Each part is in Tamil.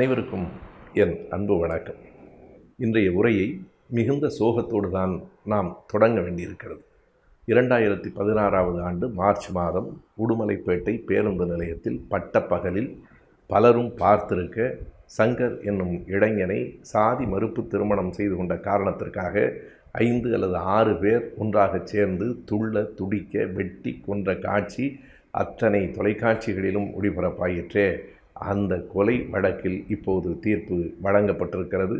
அனைவருக்கும் என் அன்பு வணக்கம் இன்றைய உரையை மிகுந்த சோகத்தோடு தான் நாம் தொடங்க வேண்டியிருக்கிறது இரண்டாயிரத்தி பதினாறாவது ஆண்டு மார்ச் மாதம் உடுமலைப்பேட்டை பேருந்து நிலையத்தில் பட்டப்பகலில் பலரும் பார்த்திருக்க சங்கர் என்னும் இளைஞனை சாதி மறுப்பு திருமணம் செய்து கொண்ட காரணத்திற்காக ஐந்து அல்லது ஆறு பேர் ஒன்றாக சேர்ந்து துள்ள துடிக்க வெட்டி கொன்ற காட்சி அத்தனை தொலைக்காட்சிகளிலும் ஒளிபரப்பாயிற்றே அந்த கொலை வழக்கில் இப்போது தீர்ப்பு வழங்கப்பட்டிருக்கிறது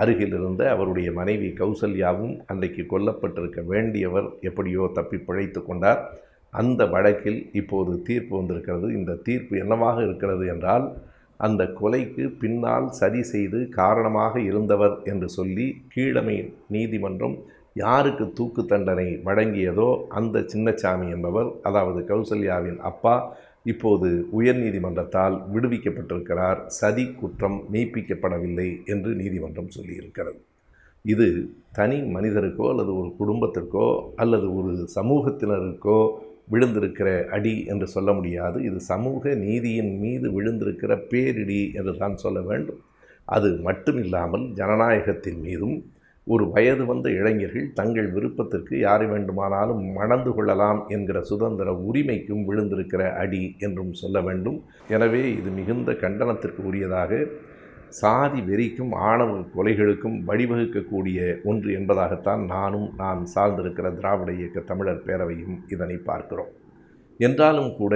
அருகில் இருந்த அவருடைய மனைவி கௌசல்யாவும் அன்றைக்கு கொல்லப்பட்டிருக்க வேண்டியவர் எப்படியோ தப்பி பிழைத்து கொண்டார் அந்த வழக்கில் இப்போது தீர்ப்பு வந்திருக்கிறது இந்த தீர்ப்பு என்னவாக இருக்கிறது என்றால் அந்த கொலைக்கு பின்னால் சரி செய்து காரணமாக இருந்தவர் என்று சொல்லி கீழமை நீதிமன்றம் யாருக்கு தூக்கு தண்டனை வழங்கியதோ அந்த சின்னச்சாமி என்பவர் அதாவது கௌசல்யாவின் அப்பா இப்போது உயர்நீதிமன்றத்தால் விடுவிக்கப்பட்டிருக்கிறார் சதி குற்றம் மெய்ப்பிக்கப்படவில்லை என்று நீதிமன்றம் சொல்லியிருக்கிறது இது தனி மனிதருக்கோ அல்லது ஒரு குடும்பத்திற்கோ அல்லது ஒரு சமூகத்தினருக்கோ விழுந்திருக்கிற அடி என்று சொல்ல முடியாது இது சமூக நீதியின் மீது விழுந்திருக்கிற பேரிடி என்று தான் சொல்ல வேண்டும் அது மட்டும் இல்லாமல் ஜனநாயகத்தின் மீதும் ஒரு வயது வந்த இளைஞர்கள் தங்கள் விருப்பத்திற்கு யாரை வேண்டுமானாலும் மணந்து கொள்ளலாம் என்கிற சுதந்திர உரிமைக்கும் விழுந்திருக்கிற அடி என்றும் சொல்ல வேண்டும் எனவே இது மிகுந்த கண்டனத்திற்கு உரியதாக சாதி வெறிக்கும் ஆணவ கொலைகளுக்கும் வழிவகுக்கக்கூடிய ஒன்று என்பதாகத்தான் நானும் நான் சார்ந்திருக்கிற திராவிட இயக்க தமிழர் பேரவையும் இதனை பார்க்கிறோம் என்றாலும் கூட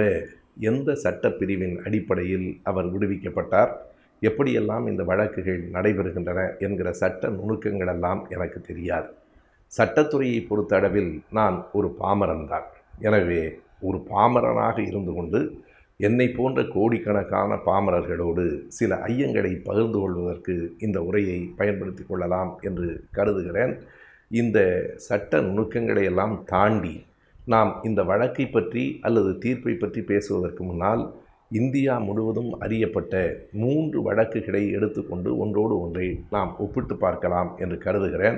எந்த சட்டப்பிரிவின் அடிப்படையில் அவர் விடுவிக்கப்பட்டார் எப்படியெல்லாம் இந்த வழக்குகள் நடைபெறுகின்றன என்கிற சட்ட நுணுக்கங்களெல்லாம் எனக்கு தெரியாது சட்டத்துறையை பொறுத்தளவில் நான் ஒரு பாமரன் தான் எனவே ஒரு பாமரனாக இருந்து கொண்டு என்னை போன்ற கோடிக்கணக்கான பாமரர்களோடு சில ஐயங்களை பகிர்ந்து கொள்வதற்கு இந்த உரையை பயன்படுத்தி கொள்ளலாம் என்று கருதுகிறேன் இந்த சட்ட நுணுக்கங்களை எல்லாம் தாண்டி நாம் இந்த வழக்கை பற்றி அல்லது தீர்ப்பை பற்றி பேசுவதற்கு முன்னால் இந்தியா முழுவதும் அறியப்பட்ட மூன்று வழக்குகளை எடுத்துக்கொண்டு ஒன்றோடு ஒன்றை நாம் ஒப்பிட்டு பார்க்கலாம் என்று கருதுகிறேன்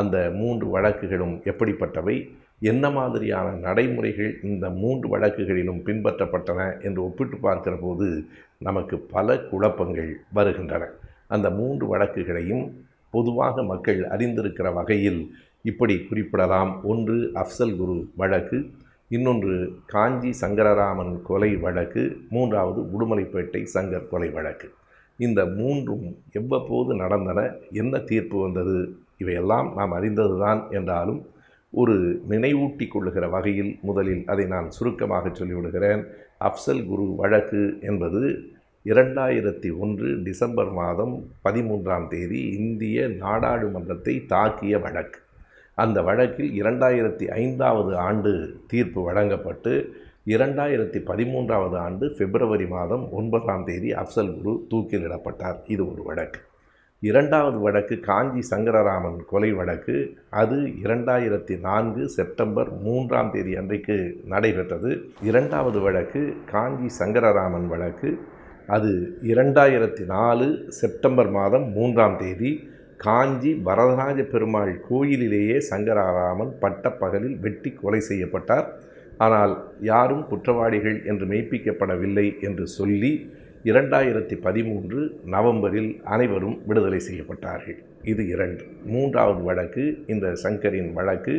அந்த மூன்று வழக்குகளும் எப்படிப்பட்டவை என்ன மாதிரியான நடைமுறைகள் இந்த மூன்று வழக்குகளிலும் பின்பற்றப்பட்டன என்று ஒப்பிட்டு பார்க்கிற போது நமக்கு பல குழப்பங்கள் வருகின்றன அந்த மூன்று வழக்குகளையும் பொதுவாக மக்கள் அறிந்திருக்கிற வகையில் இப்படி குறிப்பிடலாம் ஒன்று அஃப்சல் குரு வழக்கு இன்னொன்று காஞ்சி சங்கரராமன் கொலை வழக்கு மூன்றாவது உடுமலைப்பேட்டை சங்கர் கொலை வழக்கு இந்த மூன்றும் எவ்வப்போது நடந்தன என்ன தீர்ப்பு வந்தது இவையெல்லாம் நாம் அறிந்ததுதான் என்றாலும் ஒரு நினைவூட்டி கொள்ளுகிற வகையில் முதலில் அதை நான் சுருக்கமாக சொல்லிவிடுகிறேன் அப்சல் குரு வழக்கு என்பது இரண்டாயிரத்தி ஒன்று டிசம்பர் மாதம் பதிமூன்றாம் தேதி இந்திய நாடாளுமன்றத்தை தாக்கிய வழக்கு அந்த வழக்கில் இரண்டாயிரத்தி ஐந்தாவது ஆண்டு தீர்ப்பு வழங்கப்பட்டு இரண்டாயிரத்தி பதிமூன்றாவது ஆண்டு பிப்ரவரி மாதம் ஒன்பதாம் தேதி அப்சல் குரு தூக்கிலிடப்பட்டார் இது ஒரு வழக்கு இரண்டாவது வழக்கு காஞ்சி சங்கரராமன் கொலை வழக்கு அது இரண்டாயிரத்தி நான்கு செப்டம்பர் மூன்றாம் தேதி அன்றைக்கு நடைபெற்றது இரண்டாவது வழக்கு காஞ்சி சங்கரராமன் வழக்கு அது இரண்டாயிரத்தி நாலு செப்டம்பர் மாதம் மூன்றாம் தேதி காஞ்சி வரதராஜ பெருமாள் கோயிலிலேயே சங்கராராமன் பட்டப்பகலில் வெட்டி கொலை செய்யப்பட்டார் ஆனால் யாரும் குற்றவாளிகள் என்று மெய்ப்பிக்கப்படவில்லை என்று சொல்லி இரண்டாயிரத்தி பதிமூன்று நவம்பரில் அனைவரும் விடுதலை செய்யப்பட்டார்கள் இது இரண்டு மூன்றாவது வழக்கு இந்த சங்கரின் வழக்கு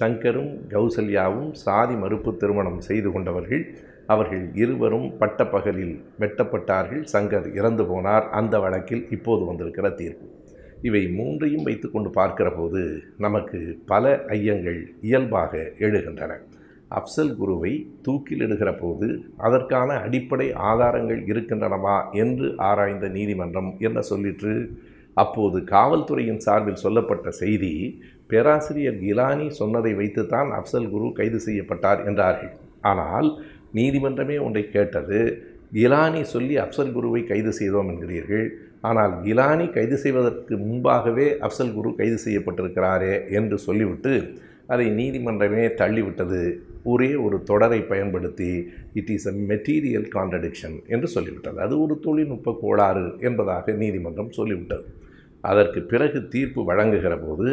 சங்கரும் கௌசல்யாவும் சாதி மறுப்பு திருமணம் செய்து கொண்டவர்கள் அவர்கள் இருவரும் பட்டப்பகலில் வெட்டப்பட்டார்கள் சங்கர் இறந்து போனார் அந்த வழக்கில் இப்போது வந்திருக்கிற தீர்ப்பு இவை மூன்றையும் வைத்துக்கொண்டு பார்க்கிற போது நமக்கு பல ஐயங்கள் இயல்பாக எழுகின்றன அப்சல் குருவை தூக்கில் போது அதற்கான அடிப்படை ஆதாரங்கள் இருக்கின்றனவா என்று ஆராய்ந்த நீதிமன்றம் என்ன சொல்லிற்று அப்போது காவல்துறையின் சார்பில் சொல்லப்பட்ட செய்தி பேராசிரியர் கிலானி சொன்னதை வைத்துத்தான் அப்சல் குரு கைது செய்யப்பட்டார் என்றார்கள் ஆனால் நீதிமன்றமே ஒன்றை கேட்டது கிலானி சொல்லி அப்சல் குருவை கைது செய்தோம் என்கிறீர்கள் ஆனால் கிலானி கைது செய்வதற்கு முன்பாகவே அப்சல் குரு கைது செய்யப்பட்டிருக்கிறாரே என்று சொல்லிவிட்டு அதை நீதிமன்றமே தள்ளிவிட்டது ஒரே ஒரு தொடரை பயன்படுத்தி it is a material contradiction என்று சொல்லிவிட்டது அது ஒரு தொழில்நுட்ப கோளாறு என்பதாக நீதிமன்றம் சொல்லிவிட்டது அதற்கு பிறகு தீர்ப்பு வழங்குகிற போது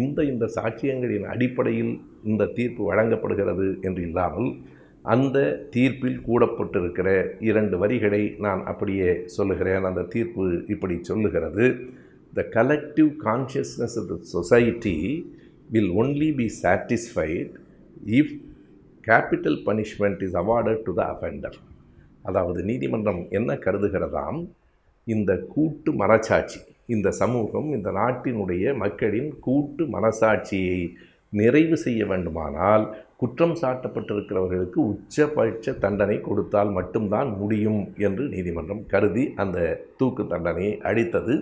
இந்த இந்த சாட்சியங்களின் அடிப்படையில் இந்த தீர்ப்பு வழங்கப்படுகிறது என்று இல்லாமல் அந்த தீர்ப்பில் கூடப்பட்டிருக்கிற இரண்டு வரிகளை நான் அப்படியே சொல்லுகிறேன் அந்த தீர்ப்பு இப்படி சொல்லுகிறது the collective consciousness of the society will only be satisfied if capital punishment is awarded to the offender அதாவது நீதிமன்றம் என்ன கருதுகிறதாம் இந்த கூட்டு மனசாட்சி இந்த சமூகம் இந்த நாட்டினுடைய மக்களின் கூட்டு மனசாட்சியை நிறைவு செய்ய வேண்டுமானால் குற்றம் சாட்டப்பட்டிருக்கிறவர்களுக்கு உச்சபட்ச தண்டனை கொடுத்தால் மட்டும்தான் முடியும் என்று நீதிமன்றம் கருதி அந்த தூக்கு தண்டனையை அளித்தது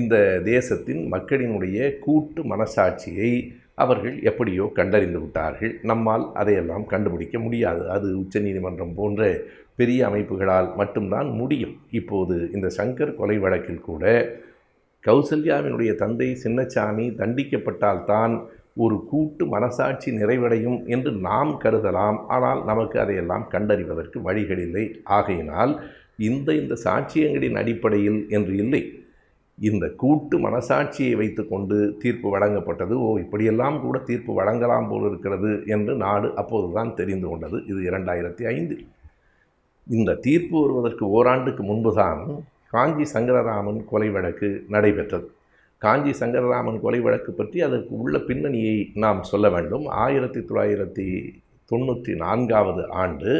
இந்த தேசத்தின் மக்களினுடைய கூட்டு மனசாட்சியை அவர்கள் எப்படியோ கண்டறிந்து விட்டார்கள் நம்மால் அதையெல்லாம் கண்டுபிடிக்க முடியாது அது உச்சநீதிமன்றம் போன்ற பெரிய அமைப்புகளால் மட்டும்தான் முடியும் இப்போது இந்த சங்கர் கொலை வழக்கில் கூட கௌசல்யாவினுடைய தந்தை சின்னச்சாமி தண்டிக்கப்பட்டால்தான் ஒரு கூட்டு மனசாட்சி நிறைவடையும் என்று நாம் கருதலாம் ஆனால் நமக்கு அதையெல்லாம் கண்டறிவதற்கு வழிகள் இல்லை ஆகையினால் இந்த இந்த சாட்சியங்களின் அடிப்படையில் என்று இல்லை இந்த கூட்டு மனசாட்சியை வைத்துக்கொண்டு தீர்ப்பு வழங்கப்பட்டது ஓ இப்படியெல்லாம் கூட தீர்ப்பு வழங்கலாம் போல் இருக்கிறது என்று நாடு அப்போதுதான் தெரிந்து கொண்டது இது இரண்டாயிரத்தி ஐந்தில் இந்த தீர்ப்பு வருவதற்கு ஓராண்டுக்கு முன்புதான் காஞ்சி சங்கரராமன் கொலை வழக்கு நடைபெற்றது காஞ்சி சங்கரராமன் கொலை வழக்கு பற்றி அதற்கு உள்ள பின்னணியை நாம் சொல்ல வேண்டும் ஆயிரத்தி தொள்ளாயிரத்தி தொண்ணூற்றி நான்காவது ஆண்டு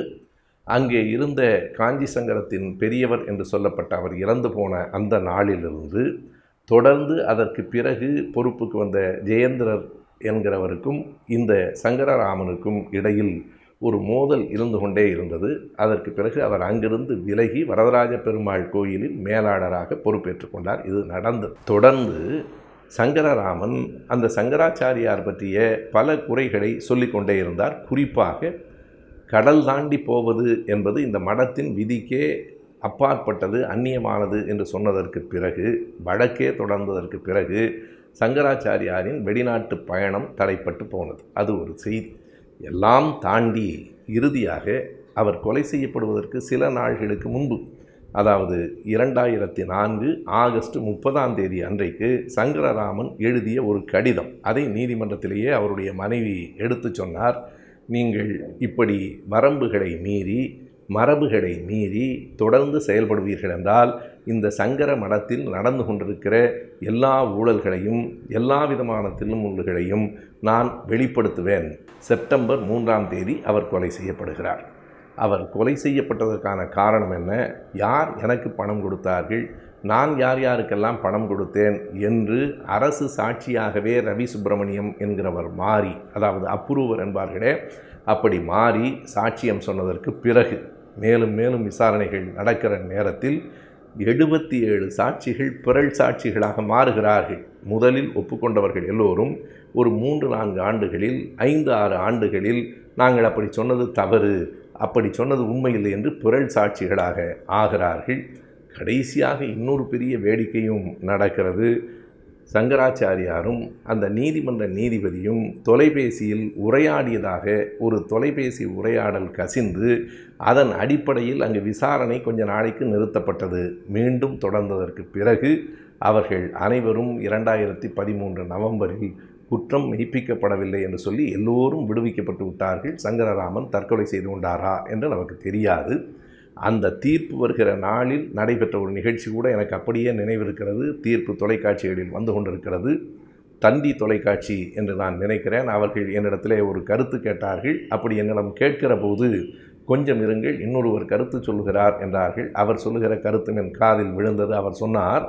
அங்கே இருந்த காஞ்சி சங்கரத்தின் பெரியவர் என்று சொல்லப்பட்ட அவர் இறந்து போன அந்த நாளிலிருந்து தொடர்ந்து அதற்கு பிறகு பொறுப்புக்கு வந்த ஜெயேந்திரர் என்கிறவருக்கும் இந்த சங்கரராமனுக்கும் இடையில் ஒரு மோதல் இருந்து கொண்டே இருந்தது அதற்கு பிறகு அவர் அங்கிருந்து விலகி வரதராஜ பெருமாள் கோயிலில் மேலாளராக பொறுப்பேற்றுக் கொண்டார் இது நடந்தது தொடர்ந்து சங்கரராமன் அந்த சங்கராச்சாரியார் பற்றிய பல குறைகளை சொல்லிக்கொண்டே இருந்தார் குறிப்பாக கடல் தாண்டி போவது என்பது இந்த மடத்தின் விதிக்கே அப்பாற்பட்டது அந்நியமானது என்று சொன்னதற்கு பிறகு வழக்கே தொடர்ந்ததற்கு பிறகு சங்கராச்சாரியாரின் வெளிநாட்டு பயணம் தடைப்பட்டு போனது அது ஒரு செய்தி எல்லாம் தாண்டி இறுதியாக அவர் கொலை செய்யப்படுவதற்கு சில நாள்களுக்கு முன்பு அதாவது இரண்டாயிரத்தி நான்கு ஆகஸ்ட் முப்பதாம் தேதி அன்றைக்கு சங்கரராமன் எழுதிய ஒரு கடிதம் அதை நீதிமன்றத்திலேயே அவருடைய மனைவி எடுத்து சொன்னார் நீங்கள் இப்படி வரம்புகளை மீறி மரபுகளை மீறி தொடர்ந்து செயல்படுவீர்கள் என்றால் இந்த சங்கர மடத்தில் நடந்து கொண்டிருக்கிற எல்லா ஊழல்களையும் எல்லா விதமான திருமுள்களையும் நான் வெளிப்படுத்துவேன் செப்டம்பர் மூன்றாம் தேதி அவர் கொலை செய்யப்படுகிறார் அவர் கொலை செய்யப்பட்டதற்கான காரணம் என்ன யார் எனக்கு பணம் கொடுத்தார்கள் நான் யார் யாருக்கெல்லாம் பணம் கொடுத்தேன் என்று அரசு சாட்சியாகவே ரவி சுப்பிரமணியம் என்கிறவர் மாறி அதாவது அப்ரூவர் என்பார்களே அப்படி மாறி சாட்சியம் சொன்னதற்கு பிறகு மேலும் மேலும் விசாரணைகள் நடக்கிற நேரத்தில் எழுபத்தி ஏழு சாட்சிகள் பிறல் சாட்சிகளாக மாறுகிறார்கள் முதலில் ஒப்புக்கொண்டவர்கள் எல்லோரும் ஒரு மூன்று நான்கு ஆண்டுகளில் ஐந்து ஆறு ஆண்டுகளில் நாங்கள் அப்படி சொன்னது தவறு அப்படி சொன்னது உண்மையில்லை என்று பிறல் சாட்சிகளாக ஆகிறார்கள் கடைசியாக இன்னொரு பெரிய வேடிக்கையும் நடக்கிறது சங்கராச்சாரியாரும் அந்த நீதிமன்ற நீதிபதியும் தொலைபேசியில் உரையாடியதாக ஒரு தொலைபேசி உரையாடல் கசிந்து அதன் அடிப்படையில் அங்கு விசாரணை கொஞ்ச நாளைக்கு நிறுத்தப்பட்டது மீண்டும் தொடர்ந்ததற்கு பிறகு அவர்கள் அனைவரும் இரண்டாயிரத்தி பதிமூன்று நவம்பரில் குற்றம் மெய்ப்பிக்கப்படவில்லை என்று சொல்லி எல்லோரும் விடுவிக்கப்பட்டு விட்டார்கள் சங்கரராமன் தற்கொலை செய்து கொண்டாரா என்று நமக்கு தெரியாது அந்த தீர்ப்பு வருகிற நாளில் நடைபெற்ற ஒரு நிகழ்ச்சி கூட எனக்கு அப்படியே நினைவிருக்கிறது தீர்ப்பு தொலைக்காட்சிகளில் வந்து கொண்டிருக்கிறது தந்தி தொலைக்காட்சி என்று நான் நினைக்கிறேன் அவர்கள் என்னிடத்திலே ஒரு கருத்து கேட்டார்கள் அப்படி என்னிடம் கேட்கிற போது கொஞ்சம் இருங்கள் இன்னொருவர் கருத்து சொல்லுகிறார் என்றார்கள் அவர் சொல்லுகிற கருத்து என் காதில் விழுந்தது அவர் சொன்னார்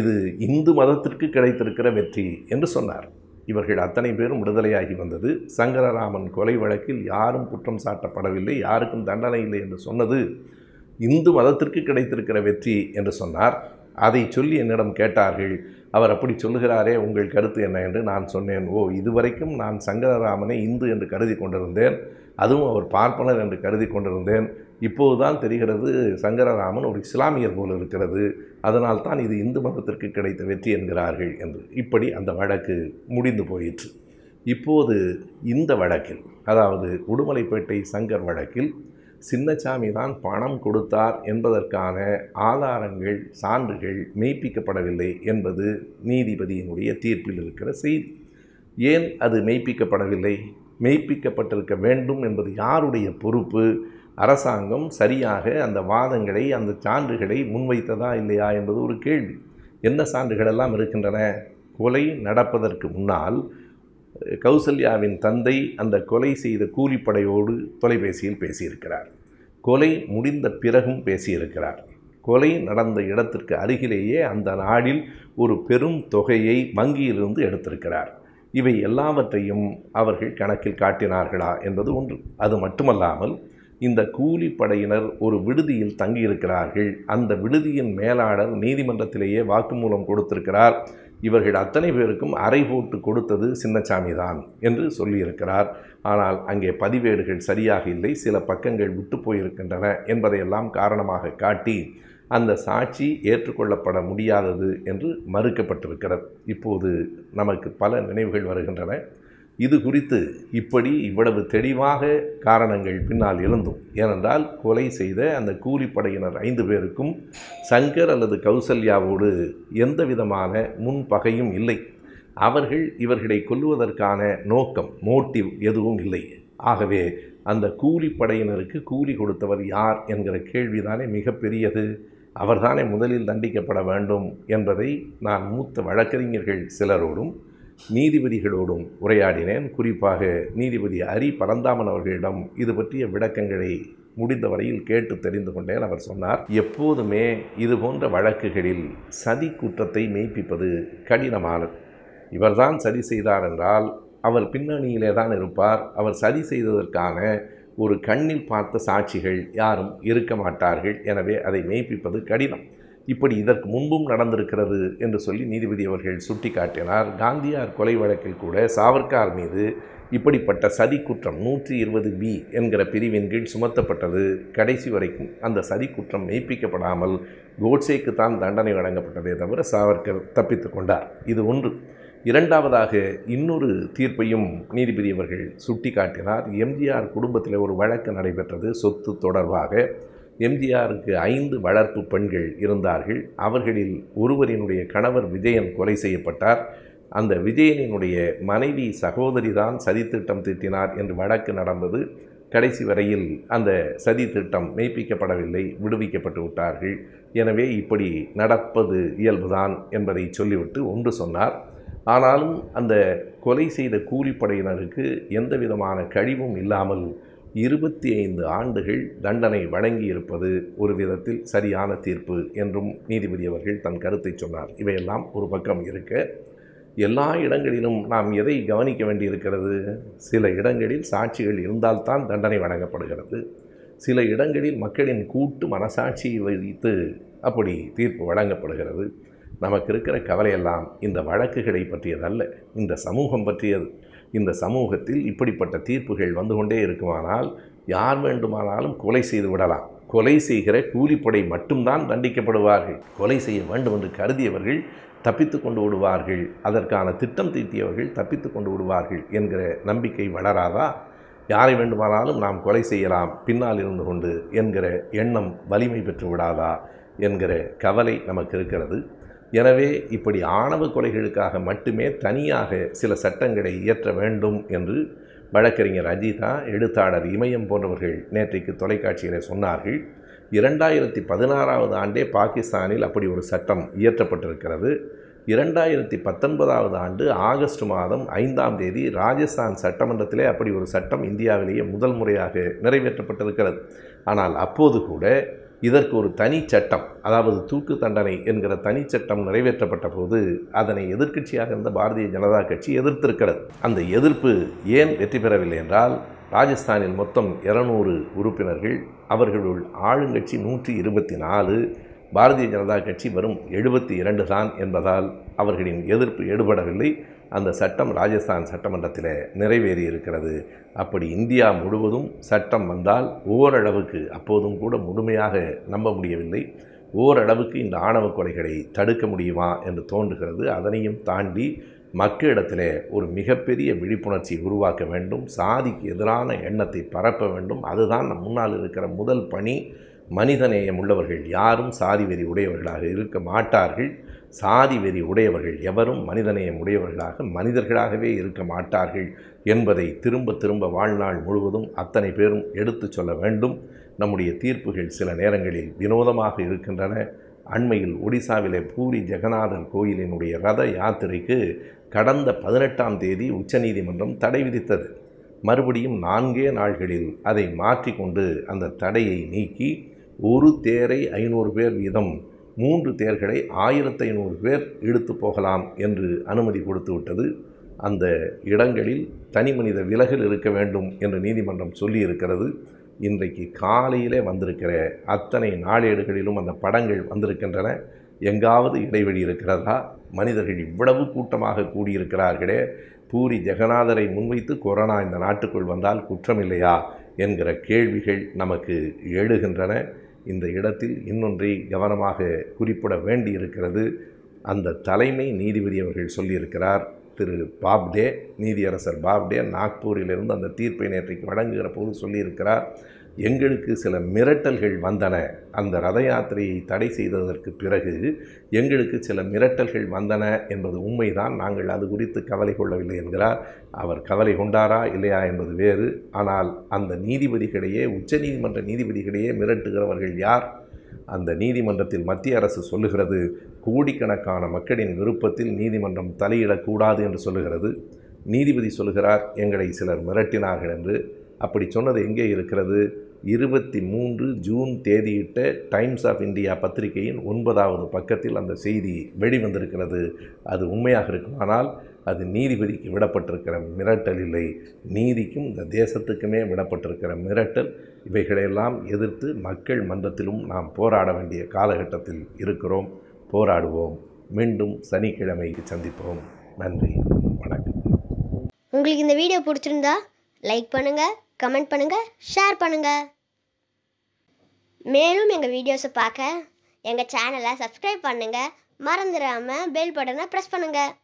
இது இந்து மதத்திற்கு கிடைத்திருக்கிற வெற்றி என்று சொன்னார் இவர்கள் அத்தனை பேரும் விடுதலையாகி வந்தது சங்கரராமன் கொலை வழக்கில் யாரும் குற்றம் சாட்டப்படவில்லை யாருக்கும் தண்டனை இல்லை என்று சொன்னது இந்து மதத்திற்கு கிடைத்திருக்கிற வெற்றி என்று சொன்னார் அதை சொல்லி என்னிடம் கேட்டார்கள் அவர் அப்படி சொல்லுகிறாரே உங்கள் கருத்து என்ன என்று நான் சொன்னேன் ஓ இதுவரைக்கும் நான் சங்கரராமனை இந்து என்று கருதி கொண்டிருந்தேன் அதுவும் அவர் பார்ப்பனர் என்று கருதி கொண்டிருந்தேன் இப்போது தான் தெரிகிறது சங்கரராமன் ஒரு இஸ்லாமியர் போல் இருக்கிறது அதனால் தான் இது இந்து மதத்திற்கு கிடைத்த வெற்றி என்கிறார்கள் என்று இப்படி அந்த வழக்கு முடிந்து போயிற்று இப்போது இந்த வழக்கில் அதாவது உடுமலைப்பேட்டை சங்கர் வழக்கில் சின்னசாமி தான் பணம் கொடுத்தார் என்பதற்கான ஆதாரங்கள் சான்றுகள் மெய்ப்பிக்கப்படவில்லை என்பது நீதிபதியினுடைய தீர்ப்பில் இருக்கிற செய்தி ஏன் அது மெய்ப்பிக்கப்படவில்லை மெய்ப்பிக்கப்பட்டிருக்க வேண்டும் என்பது யாருடைய பொறுப்பு அரசாங்கம் சரியாக அந்த வாதங்களை அந்த சான்றுகளை முன்வைத்ததா இல்லையா என்பது ஒரு கேள்வி என்ன சான்றுகளெல்லாம் இருக்கின்றன கொலை நடப்பதற்கு முன்னால் கௌசல்யாவின் தந்தை அந்த கொலை செய்த கூலிப்படையோடு தொலைபேசியில் பேசியிருக்கிறார் கொலை முடிந்த பிறகும் பேசியிருக்கிறார் கொலை நடந்த இடத்திற்கு அருகிலேயே அந்த நாளில் ஒரு பெரும் தொகையை வங்கியிலிருந்து எடுத்திருக்கிறார் இவை எல்லாவற்றையும் அவர்கள் கணக்கில் காட்டினார்களா என்பது ஒன்று அது மட்டுமல்லாமல் இந்த கூலிப்படையினர் ஒரு விடுதியில் தங்கியிருக்கிறார்கள் அந்த விடுதியின் மேலாளர் நீதிமன்றத்திலேயே வாக்குமூலம் கொடுத்திருக்கிறார் இவர்கள் அத்தனை பேருக்கும் அறை போட்டு கொடுத்தது சின்னச்சாமி தான் என்று சொல்லியிருக்கிறார் ஆனால் அங்கே பதிவேடுகள் சரியாக இல்லை சில பக்கங்கள் விட்டு போயிருக்கின்றன என்பதையெல்லாம் காரணமாக காட்டி அந்த சாட்சி ஏற்றுக்கொள்ளப்பட முடியாதது என்று மறுக்கப்பட்டிருக்கிறது இப்போது நமக்கு பல நினைவுகள் வருகின்றன இது குறித்து இப்படி இவ்வளவு தெளிவாக காரணங்கள் பின்னால் இருந்தும் ஏனென்றால் கொலை செய்த அந்த கூலிப்படையினர் ஐந்து பேருக்கும் சங்கர் அல்லது கௌசல்யாவோடு எந்த விதமான முன்பகையும் இல்லை அவர்கள் இவர்களை கொல்லுவதற்கான நோக்கம் மோட்டிவ் எதுவும் இல்லை ஆகவே அந்த கூலிப்படையினருக்கு கூலி கொடுத்தவர் யார் என்கிற கேள்விதானே மிகப்பெரியது அவர்தானே முதலில் தண்டிக்கப்பட வேண்டும் என்பதை நான் மூத்த வழக்கறிஞர்கள் சிலரோடும் நீதிபதிகளோடும் உரையாடினேன் குறிப்பாக நீதிபதி அரி பரந்தாமன் அவர்களிடம் இது பற்றிய விளக்கங்களை முடிந்த வரையில் கேட்டு தெரிந்து கொண்டேன் அவர் சொன்னார் எப்போதுமே இது போன்ற வழக்குகளில் சதி குற்றத்தை மெய்ப்பிப்பது கடினமானது இவர்தான் சதி செய்தார் என்றால் அவர் பின்னணியிலே தான் இருப்பார் அவர் சதி செய்ததற்கான ஒரு கண்ணில் பார்த்த சாட்சிகள் யாரும் இருக்க மாட்டார்கள் எனவே அதை மெய்ப்பிப்பது கடினம் இப்படி இதற்கு முன்பும் நடந்திருக்கிறது என்று சொல்லி நீதிபதி அவர்கள் சுட்டிக்காட்டினார் காந்தியார் கொலை வழக்கில் கூட சாவர்கார் மீது இப்படிப்பட்ட சதி குற்றம் நூற்றி இருபது பி என்கிற பிரிவின் கீழ் சுமத்தப்பட்டது கடைசி வரைக்கும் அந்த சதி குற்றம் மெய்ப்பிக்கப்படாமல் கோட்சேக்கு தான் தண்டனை வழங்கப்பட்டதே தவிர சாவர்கர் தப்பித்து கொண்டார் இது ஒன்று இரண்டாவதாக இன்னொரு தீர்ப்பையும் நீதிபதி அவர்கள் சுட்டி காட்டினார் எம்ஜிஆர் குடும்பத்தில் ஒரு வழக்கு நடைபெற்றது சொத்து தொடர்பாக எம்ஜிஆருக்கு ஐந்து வளர்ப்பு பெண்கள் இருந்தார்கள் அவர்களில் ஒருவரினுடைய கணவர் விஜயன் கொலை செய்யப்பட்டார் அந்த விஜயனினுடைய மனைவி சகோதரி தான் சதித்திட்டம் தீட்டினார் என்று வழக்கு நடந்தது கடைசி வரையில் அந்த சதி திட்டம் மெய்ப்பிக்கப்படவில்லை விடுவிக்கப்பட்டு விட்டார்கள் எனவே இப்படி நடப்பது இயல்புதான் என்பதை சொல்லிவிட்டு ஒன்று சொன்னார் ஆனாலும் அந்த கொலை செய்த கூலிப்படையினருக்கு எந்த விதமான கழிவும் இல்லாமல் இருபத்தி ஐந்து ஆண்டுகள் தண்டனை வழங்கியிருப்பது ஒரு விதத்தில் சரியான தீர்ப்பு என்றும் நீதிபதி அவர்கள் தன் கருத்தை சொன்னார் இவையெல்லாம் ஒரு பக்கம் இருக்க எல்லா இடங்களிலும் நாம் எதை கவனிக்க வேண்டியிருக்கிறது சில இடங்களில் சாட்சிகள் இருந்தால்தான் தண்டனை வழங்கப்படுகிறது சில இடங்களில் மக்களின் கூட்டு மனசாட்சியை வைத்து அப்படி தீர்ப்பு வழங்கப்படுகிறது நமக்கு இருக்கிற கவலையெல்லாம் இந்த வழக்குகளை பற்றியதல்ல இந்த சமூகம் பற்றியது இந்த சமூகத்தில் இப்படிப்பட்ட தீர்ப்புகள் வந்து கொண்டே இருக்குமானால் யார் வேண்டுமானாலும் கொலை செய்து விடலாம் கொலை செய்கிற கூலிப்படை மட்டும்தான் தண்டிக்கப்படுவார்கள் கொலை செய்ய வேண்டும் என்று கருதியவர்கள் தப்பித்து கொண்டு விடுவார்கள் அதற்கான திட்டம் தீட்டியவர்கள் தப்பித்து கொண்டு விடுவார்கள் என்கிற நம்பிக்கை வளராதா யாரை வேண்டுமானாலும் நாம் கொலை செய்யலாம் பின்னால் இருந்து கொண்டு என்கிற எண்ணம் வலிமை பெற்று விடாதா என்கிற கவலை நமக்கு இருக்கிறது எனவே இப்படி ஆணவ கொலைகளுக்காக மட்டுமே தனியாக சில சட்டங்களை இயற்ற வேண்டும் என்று வழக்கறிஞர் அஜிதா எழுத்தாளர் இமயம் போன்றவர்கள் நேற்றைக்கு தொலைக்காட்சியில் சொன்னார்கள் இரண்டாயிரத்தி பதினாறாவது ஆண்டே பாகிஸ்தானில் அப்படி ஒரு சட்டம் இயற்றப்பட்டிருக்கிறது இரண்டாயிரத்தி பத்தொன்பதாவது ஆண்டு ஆகஸ்ட் மாதம் ஐந்தாம் தேதி ராஜஸ்தான் சட்டமன்றத்திலே அப்படி ஒரு சட்டம் இந்தியாவிலேயே முதல் முறையாக நிறைவேற்றப்பட்டிருக்கிறது ஆனால் அப்போது கூட இதற்கு ஒரு தனி சட்டம் அதாவது தூக்கு தண்டனை என்கிற தனி சட்டம் நிறைவேற்றப்பட்ட போது அதனை எதிர்க்கட்சியாக இருந்த பாரதிய ஜனதா கட்சி எதிர்த்திருக்கிறது அந்த எதிர்ப்பு ஏன் வெற்றி பெறவில்லை என்றால் ராஜஸ்தானில் மொத்தம் இருநூறு உறுப்பினர்கள் அவர்களுள் ஆளுங்கட்சி நூற்றி இருபத்தி நாலு பாரதிய ஜனதா கட்சி வரும் எழுபத்தி இரண்டு தான் என்பதால் அவர்களின் எதிர்ப்பு எடுபடவில்லை அந்த சட்டம் ராஜஸ்தான் சட்டமன்றத்தில் நிறைவேறி இருக்கிறது அப்படி இந்தியா முழுவதும் சட்டம் வந்தால் ஓரளவுக்கு அப்போதும் கூட முழுமையாக நம்ப முடியவில்லை ஓரளவுக்கு இந்த ஆணவ கொலைகளை தடுக்க முடியுமா என்று தோன்றுகிறது அதனையும் தாண்டி மக்களிடத்தில் ஒரு மிகப்பெரிய விழிப்புணர்ச்சி உருவாக்க வேண்டும் சாதிக்கு எதிரான எண்ணத்தை பரப்ப வேண்டும் அதுதான் நம் முன்னால் இருக்கிற முதல் பணி மனிதநேயம் உள்ளவர்கள் யாரும் சாதி வெறி உடையவர்களாக இருக்க மாட்டார்கள் சாதி வெறி உடையவர்கள் எவரும் மனிதநேயம் உடையவர்களாக மனிதர்களாகவே இருக்க மாட்டார்கள் என்பதை திரும்ப திரும்ப வாழ்நாள் முழுவதும் அத்தனை பேரும் எடுத்து சொல்ல வேண்டும் நம்முடைய தீர்ப்புகள் சில நேரங்களில் வினோதமாக இருக்கின்றன அண்மையில் ஒடிசாவிலே பூரி ஜெகநாதர் கோயிலினுடைய ரத யாத்திரைக்கு கடந்த பதினெட்டாம் தேதி உச்சநீதிமன்றம் தடை விதித்தது மறுபடியும் நான்கே நாள்களில் அதை மாற்றிக்கொண்டு அந்த தடையை நீக்கி ஒரு தேரை ஐநூறு பேர் வீதம் மூன்று தேர்களை ஆயிரத்தி ஐநூறு பேர் இழுத்து போகலாம் என்று அனுமதி கொடுத்து விட்டது அந்த இடங்களில் தனி மனித விலகல் இருக்க வேண்டும் என்று நீதிமன்றம் சொல்லியிருக்கிறது இன்றைக்கு காலையிலே வந்திருக்கிற அத்தனை நாளேடுகளிலும் அந்த படங்கள் வந்திருக்கின்றன எங்காவது இடைவெளி இருக்கிறதா மனிதர்கள் இவ்வளவு கூட்டமாக கூடியிருக்கிறார்களே பூரி ஜெகநாதரை முன்வைத்து கொரோனா இந்த நாட்டுக்குள் வந்தால் குற்றமில்லையா என்கிற கேள்விகள் நமக்கு எழுகின்றன இந்த இடத்தில் இன்னொன்றை கவனமாக குறிப்பிட வேண்டியிருக்கிறது அந்த தலைமை நீதிபதி அவர்கள் சொல்லியிருக்கிறார் திரு பாப்டே நீதியரசர் பாப்டே நாக்பூரிலிருந்து அந்த தீர்ப்பை நேற்றைக்கு வழங்குகிற போது சொல்லியிருக்கிறார் எங்களுக்கு சில மிரட்டல்கள் வந்தன அந்த ரத யாத்திரையை தடை செய்ததற்கு பிறகு எங்களுக்கு சில மிரட்டல்கள் வந்தன என்பது உண்மைதான் நாங்கள் அது குறித்து கவலை கொள்ளவில்லை என்கிறார் அவர் கவலை கொண்டாரா இல்லையா என்பது வேறு ஆனால் அந்த நீதிபதிகளையே உச்சநீதிமன்ற நீதிபதிகளையே மிரட்டுகிறவர்கள் யார் அந்த நீதிமன்றத்தில் மத்திய அரசு சொல்லுகிறது கோடிக்கணக்கான மக்களின் விருப்பத்தில் நீதிமன்றம் தலையிடக்கூடாது என்று சொல்லுகிறது நீதிபதி சொல்கிறார் எங்களை சிலர் மிரட்டினார்கள் என்று அப்படி சொன்னது எங்கே இருக்கிறது இருபத்தி மூன்று ஜூன் தேதியிட்ட டைம்ஸ் ஆஃப் இந்தியா பத்திரிகையின் ஒன்பதாவது பக்கத்தில் அந்த செய்தி வெளிவந்திருக்கிறது அது உண்மையாக இருக்குமானால் அது நீதிபதிக்கு விடப்பட்டிருக்கிற மிரட்டல் இல்லை நீதிக்கும் இந்த தேசத்துக்குமே விடப்பட்டிருக்கிற மிரட்டல் இவைகளையெல்லாம் எதிர்த்து மக்கள் மன்றத்திலும் நாம் போராட வேண்டிய காலகட்டத்தில் இருக்கிறோம் போராடுவோம் மீண்டும் சனிக்கிழமை சந்திப்போம் நன்றி வணக்கம் உங்களுக்கு இந்த வீடியோ பிடிச்சிருந்தா லைக் பண்ணுங்கள் கமெண்ட் பண்ணுங்கள் ஷேர் பண்ணுங்கள் மேலும் எங்கள் வீடியோஸை பார்க்க எங்கள் சேனலை சப்ஸ்கிரைப் பண்ணுங்கள் மறந்துடாமல் பெல் பட்டனை ப்ரெஸ் பண்ணுங்கள்